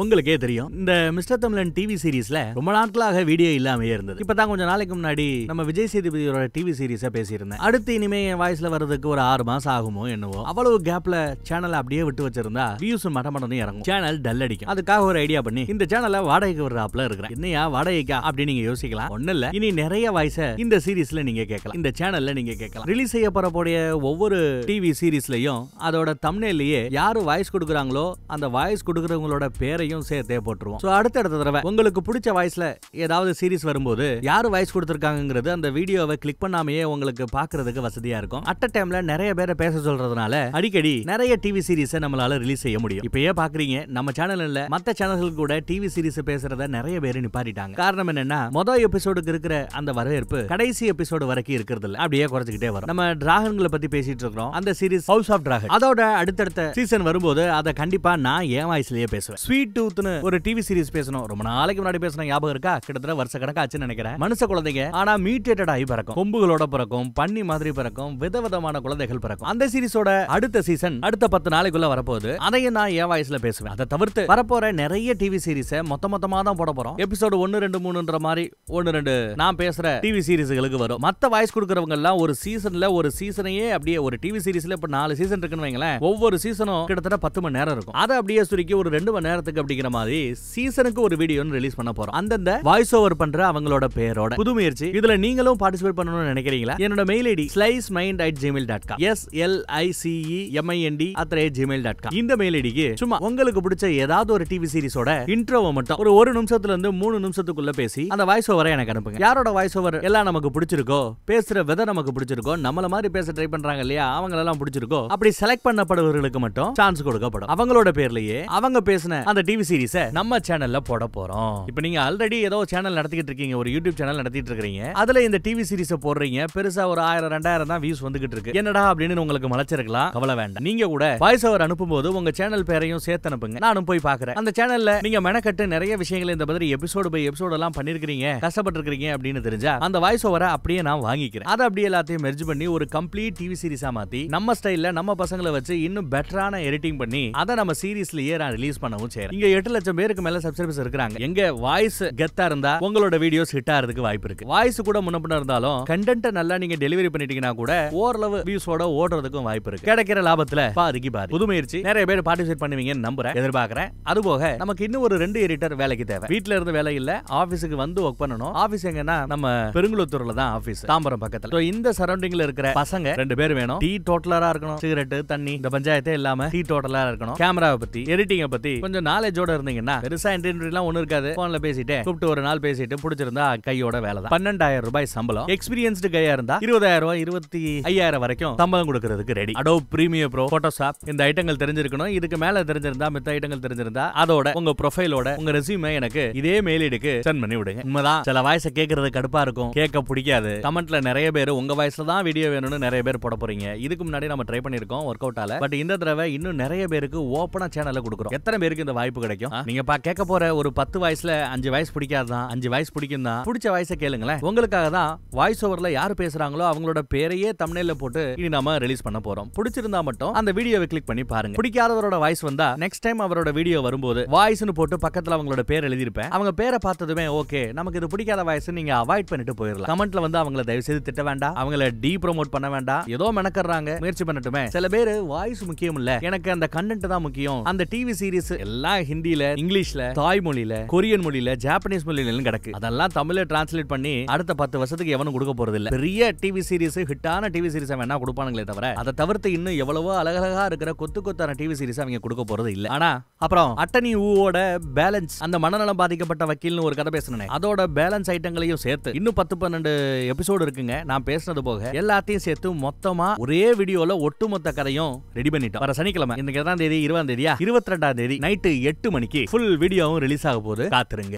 உங்களுக்கே தெரியும் இந்த மிஸ்டர் தமிழன் டிவி சீரீஸ்ல ரொம்ப நாட்களாக வீடியோ இல்லாமையே இருந்தது தான் கொஞ்சம் நாளைக்கு முன்னாடி நம்ம விஜய் சேதுபதியோட டிவி சீரீஸ் பேசியிருந்தேன் அடுத்து இனிமே என் வாய்ஸ்ல வர்றதுக்கு ஒரு ஆறு மாசம் ஆகுமோ என்னவோ அவ்வளவு கேப்ல சேனல் அப்படியே விட்டு வச்சிருந்தா வியூஸ் மட்டமட்டம் இறங்கும் சேனல் டல் அடிக்கும் அதுக்காக ஒரு ஐடியா பண்ணி இந்த சேனல வாடகைக்கு ஒரு ஆப்ல இருக்கிறேன் என்னையா வாடகைக்கா அப்படின்னு நீங்க யோசிக்கலாம் ஒண்ணு இல்ல இனி நிறைய வாய்ஸ் இந்த சீரீஸ்ல நீங்க கேட்கலாம் இந்த சேனல்ல நீங்க கேட்கலாம் ரிலீஸ் செய்ய போறப்போடைய ஒவ்வொரு டிவி சீரீஸ்லயும் அதோட தமிழ்லயே யாரு வாய்ஸ் கொடுக்குறாங்களோ அந்த வாய்ஸ் கொடுக்குறவங்களோட பேர் பேரையும் சேர்த்தே போட்டுருவோம் ஸோ அடுத்தடுத்த தடவை உங்களுக்கு பிடிச்ச வாய்ஸில் ஏதாவது சீரிஸ் வரும்போது யார் வாய்ஸ் கொடுத்துருக்காங்கிறது அந்த வீடியோவை கிளிக் பண்ணாமையே உங்களுக்கு பார்க்கறதுக்கு வசதியாக இருக்கும் அட் டைம்ல டைமில் நிறைய பேரை பேச சொல்கிறதுனால அடிக்கடி நிறைய டிவி சீரிஸை நம்மளால் ரிலீஸ் செய்ய முடியும் இப்போயே பார்க்குறீங்க நம்ம சேனல் மத்த மற்ற சேனல்கள் கூட டிவி சீரிஸ் பேசுகிறத நிறைய பேர் நிப்பாட்டிட்டாங்க காரணம் என்னன்னா மொதல் எபிசோடுக்கு இருக்கிற அந்த வரவேற்பு கடைசி எபிசோடு வரைக்கும் இருக்கிறது இல்லை அப்படியே குறைச்சிக்கிட்டே வரும் நம்ம டிராகன்களை பற்றி பேசிட்டு இருக்கிறோம் அந்த சீரிஸ் ஹவுஸ் ஆஃப் டிராகன் அதோட அடுத்தடுத்த சீசன் வரும்போது அதை கண்டிப்பாக நான் என் வாய்ஸ்லேயே பேசுவேன் ஸ்வீட் லைட் ஊத்துன ஒரு டிவி சீரிஸ் பேசணும் ரொம்ப நாளைக்கு முன்னாடி பேசணும் ஞாபகம் இருக்கா கிட்டத்தட்ட வருஷ கணக்காச்சுன்னு நினைக்கிறேன் மனுஷ குழந்தைங்க ஆனா மீட்டேட்டட் ஆகி பிறக்கும் கொம்புகளோட பிறக்கும் பண்ணி மாதிரி பிறக்கும் விதவிதமான குழந்தைகள் பிறக்கும் அந்த சீரிஸோட அடுத்த சீசன் அடுத்த பத்து நாளைக்குள்ள வரப்போகுது அதையும் நான் என் வாய்ஸ்ல பேசுவேன் அதை தவிர்த்து வரப்போற நிறைய டிவி சீரிஸை மொத்த மொத்தமா தான் போட போறோம் எபிசோடு ஒன்னு ரெண்டு மூணுன்ற மாதிரி ஒன்னு ரெண்டு நான் பேசுற டிவி சீரிஸ்களுக்கு வரும் மத்த வாய்ஸ் கொடுக்கறவங்க எல்லாம் ஒரு சீசன்ல ஒரு சீசனையே அப்படியே ஒரு டிவி சீரிஸ்ல இப்ப நாலு சீசன் இருக்குன்னு வைங்களேன் ஒவ்வொரு சீசனும் கிட்டத்தட்ட பத்து மணி நேரம் இருக்கும் அதை அப்படியே சுருக்கி ஒரு ரெண்டு மணி நேரத்துக்கு அப்படிங்கிற மாதிரி சீசனுக்கு ஒரு வீடியோன்னு ரிலீஸ் பண்ண போறோம் அந்தந்த வாய்ஸ் ஓவர் பண்ற அவங்களோட பேரோட புது முயற்சி இதுல நீங்களும் பார்ட்டிசிபேட் பண்ணணும்னு நினைக்கிறீங்களா என்னோட mail ID slice mind at Gmail dot com S L C E M I N D at Gmail dot com இந்த மெயில் ஐடிக்கு சும்மா உங்களுக்கு பிடிச்ச ஏதாவது ஒரு டிவி சீரிஸோட இன்ட்ரோவை மட்டும் ஒரு ஒரு நிமிஷத்துல இருந்து மூணு நிமிஷத்துக்குள்ள பேசி அந்த வாய்ஸ் ஓவரை எனக்கு அனுப்புங்க யாரோட வாய்ஸ் ஓவர் எல்லாம் நமக்கு பிடிச்சிருக்கோ பேசுற விதை நமக்கு பிடிச்சிருக்கோ நம்மள மாதிரி பேச ட்ரை பண்றாங்க இல்லையா அவங்களெல்லாம் பிடிச்சிருக்கோ அப்படி செலக்ட் பண்ணப்படுவர்களுக்கு மட்டும் சான்ஸ் கொடுக்கப்படும் அவங்களோட பேர்லயே அவங்க பேசின அந்த டிவி சீரிஸை நம்ம சேனல்ல போட போறோம் இப்போ நீங்க ஆல்ரெடி ஏதோ சேனல் நடத்திக்கிட்டு இருக்கீங்க ஒரு யூடியூப் சேனல் நடத்திட்டு இருக்கீங்க அதுல இந்த டிவி சீரிஸை போடுறீங்க பெருசா ஒரு ஆயிரம் ரெண்டாயிரம் தான் வியூஸ் வந்துகிட்டு இருக்கு என்னடா அப்படின்னு உங்களுக்கு மலைச்சிருக்கலாம் கவலை வேண்டாம் நீங்க கூட வாய்ஸ் ஓவர் அனுப்பும்போது உங்க சேனல் பேரையும் சேர்த்து அனுப்புங்க நானும் போய் பாக்குறேன் அந்த சேனல்ல நீங்க மெனக்கட்டு நிறைய விஷயங்களை இந்த மாதிரி எபிசோடு பை எபிசோடு எல்லாம் பண்ணிருக்கீங்க கஷ்டப்பட்டு இருக்கீங்க அப்படின்னு தெரிஞ்சா அந்த வாய்ஸ் ஓவரை அப்படியே நான் வாங்கிக்கிறேன் அதை அப்படியே எல்லாத்தையும் மெர்ஜ் பண்ணி ஒரு கம்ப்ளீட் டிவி சீரிஸா மாத்தி நம்ம ஸ்டைல்ல நம்ம பசங்களை வச்சு இன்னும் பெட்டரான எடிட்டிங் பண்ணி அதை நம்ம சீரீஸ்லயே நான் ரிலீஸ் பண்ணவும் செய்யறேன் இங்க எட்டு லட்சம் பேருக்கு மேல சப்ஸ்கிரைபர்ஸ் இருக்கிறாங்க எங்க வாய்ஸ் கெத்தா இருந்தா உங்களோட வீடியோஸ் ஹிட் ஆறதுக்கு வாய்ப்பு இருக்கு வாய்ஸ் கூட முன்ன இருந்தாலும் கண்டென்ட் நல்லா நீங்க டெலிவரி பண்ணிட்டீங்கன்னா கூட ஓரளவு வியூஸோட ஓடுறதுக்கும் வாய்ப்பு இருக்கு கிடைக்கிற லாபத்துல பாதிக்கு பாதி புது முயற்சி நிறைய பேர் பார்ட்டிசிபேட் பண்ணுவீங்கன்னு நம்புறேன் எதிர்பார்க்கறேன் அது போக நமக்கு இன்னும் ஒரு ரெண்டு எடிட்டர் வேலைக்கு தேவை வீட்டுல இருந்து வேலை இல்ல ஆபீஸுக்கு வந்து ஒர்க் பண்ணணும் ஆபீஸ் எங்கன்னா நம்ம பெருங்குளத்தூர்ல தான் ஆபீஸ் தாம்பரம் பக்கத்துல இந்த சரௌண்டிங்ல இருக்கிற பசங்க ரெண்டு பேர் வேணும் டீ டோட்டலரா இருக்கணும் சிகரெட் தண்ணி இந்த பஞ்சாயத்தே இல்லாம டீ டோட்டலரா இருக்கணும் கேமராவை பத்தி எடிட்டிங்கை பத்தி கொஞ்சம் நாலேஜ் நாலேஜோட இருந்தீங்கன்னா பெருசா இன்டர்வியூலாம் ஒன்றும் இருக்காது ஃபோனில் பேசிட்டு கூப்பிட்டு ஒரு நாள் பேசிட்டு புடிச்சிருந்தா கையோட வேலை பன்னெண்டாயிரம் ரூபாய் சம்பளம் எக்ஸ்பீரியன்ஸ்டு கையா இருந்தா இருபதாயிரம் ரூபாய் இருபத்தி ஐயாயிரம் வரைக்கும் சம்பளம் கொடுக்கறதுக்கு ready Adobe premium pro Photoshop இந்த ஐட்டங்கள் தெரிஞ்சிருக்கணும் இதுக்கு மேல தெரிஞ்சிருந்தா மித்த ஐட்டங்கள் தெரிஞ்சிருந்தா அதோட உங்க ப்ரொஃபைலோட உங்க ரெசியூமே எனக்கு இதே மெயில் எடுக்கு சென்ட் பண்ணி விடுங்க உண்மைதான் சில வாய்ஸை கேட்கறது கடுப்பா இருக்கும் கேட்க பிடிக்காது கமெண்ட்ல நிறைய பேர் உங்க வாய்ஸ்ல தான் வீடியோ வேணும்னு நிறைய பேர் போட போறீங்க இதுக்கு முன்னாடி நம்ம ட்ரை பண்ணிருக்கோம் ஒர்க் அவுட் ஆல பட் இந்த தடவை இன்னும் நிறைய பேருக்கு ஓப்பனா சேனல்ல கொடுக்குறோம் எத்தனை பேருக்கு இந்த வாய்ப்பு வாய்ப்பு கிடைக்கும் நீங்க பா கேட்க போற ஒரு பத்து வயசுல அஞ்சு வயசு பிடிக்காதான் அஞ்சு வயசு பிடிக்கும் தான் பிடிச்ச வயசை கேளுங்களேன் உங்களுக்காக தான் வாய்ஸ் ஓவர்ல யார் பேசுறாங்களோ அவங்களோட பேரையே தமிழ்ல போட்டு இனி நாம ரிலீஸ் பண்ண போறோம் பிடிச்சிருந்தா மட்டும் அந்த வீடியோவை கிளிக் பண்ணி பாருங்க பிடிக்காதவரோட வாய்ஸ் வந்தா நெக்ஸ்ட் டைம் அவரோட வீடியோ வரும்போது வாய்ஸ்னு போட்டு பக்கத்துல அவங்களோட பேர் எழுதியிருப்பேன் அவங்க பேரை பார்த்ததுமே ஓகே நமக்கு இது பிடிக்காத வாய்ஸ் நீங்க அவாய்ட் பண்ணிட்டு போயிடலாம் கமெண்ட்ல வந்து அவங்களை தயவு செய்து திட்ட வேண்டாம் அவங்கள டீ ப்ரோமோட் பண்ண வேண்டாம் ஏதோ மெனக்கறாங்க முயற்சி பண்ணட்டுமே சில பேர் வாய்ஸ் முக்கியம் இல்ல எனக்கு அந்த கண்டென்ட் தான் முக்கியம் அந்த டிவி சீரிஸ் எல்லாம் ஹிந்தியில இங்கிலீஷ்ல மொழியில கொரியன் மொழியில ஜாப்பனீஸ் மொழியில கிடக்கு அதெல்லாம் தமிழ்ல டிரான்ஸ்லேட் பண்ணி அடுத்த பத்து வருஷத்துக்கு எவனும் கொடுக்க போறது இல்ல பெரிய டிவி சீரிஸ் ஹிட்டான டிவி சீரிஸ் வேணா கொடுப்பானுங்களே தவிர அதை தவிர்த்து இன்னும் எவ்வளவோ அழகழகா இருக்கிற கொத்து கொத்தான டிவி சீரிஸ் அவங்க கொடுக்க போறது இல்ல ஆனா அப்புறம் அட்டனி ஊவோட பேலன்ஸ் அந்த மனநலம் பாதிக்கப்பட்ட வக்கீல்னு ஒரு கதை பேசணும் அதோட பேலன்ஸ் ஐட்டங்களையும் சேர்த்து இன்னும் பத்து பன்னெண்டு எபிசோடு இருக்குங்க நான் பேசினது போக எல்லாத்தையும் சேர்த்து மொத்தமா ஒரே வீடியோல ஒட்டுமொத்த கதையும் ரெடி பண்ணிட்டோம் வர சனிக்கிழமை இன்னைக்கு எதாம் தேதி இருபதாம் தேதியா இருபத்தி ரெண்டாம் தேதி நைட்டு எட்டு மணிக்கு ஃபுல் வீடியோவும் ரிலீஸ் ஆக போகுது காத்துருங்க